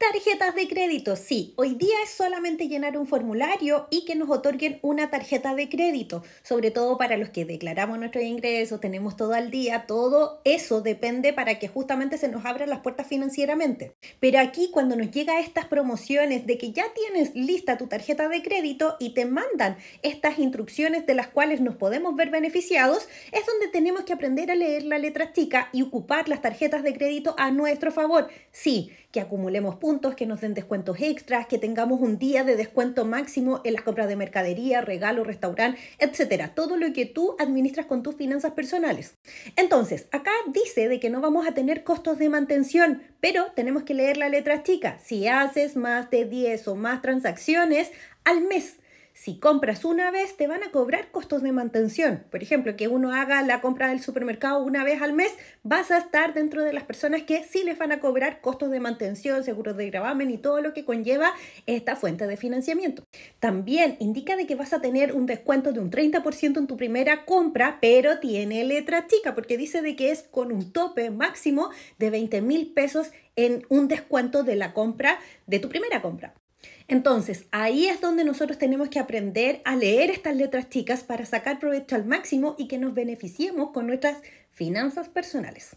Tarjetas de crédito, sí. Hoy día es solamente llenar un formulario y que nos otorguen una tarjeta de crédito, sobre todo para los que declaramos nuestros ingresos, tenemos todo al día, todo eso depende para que justamente se nos abran las puertas financieramente. Pero aquí cuando nos llega estas promociones de que ya tienes lista tu tarjeta de crédito y te mandan estas instrucciones de las cuales nos podemos ver beneficiados, es donde tenemos que aprender a leer la letra chica y ocupar las tarjetas de crédito a nuestro favor. Sí, que acumulemos puntos que nos den descuentos extras, que tengamos un día de descuento máximo en las compras de mercadería, regalo, restaurante, etcétera. Todo lo que tú administras con tus finanzas personales. Entonces, acá dice de que no vamos a tener costos de mantención, pero tenemos que leer la letra chica. Si haces más de 10 o más transacciones al mes, si compras una vez, te van a cobrar costos de mantención. Por ejemplo, que uno haga la compra del supermercado una vez al mes, vas a estar dentro de las personas que sí les van a cobrar costos de mantención, seguros de gravamen y todo lo que conlleva esta fuente de financiamiento. También indica de que vas a tener un descuento de un 30% en tu primera compra, pero tiene letra chica porque dice de que es con un tope máximo de 20 mil pesos en un descuento de la compra, de tu primera compra. Entonces, ahí es donde nosotros tenemos que aprender a leer estas letras chicas para sacar provecho al máximo y que nos beneficiemos con nuestras finanzas personales.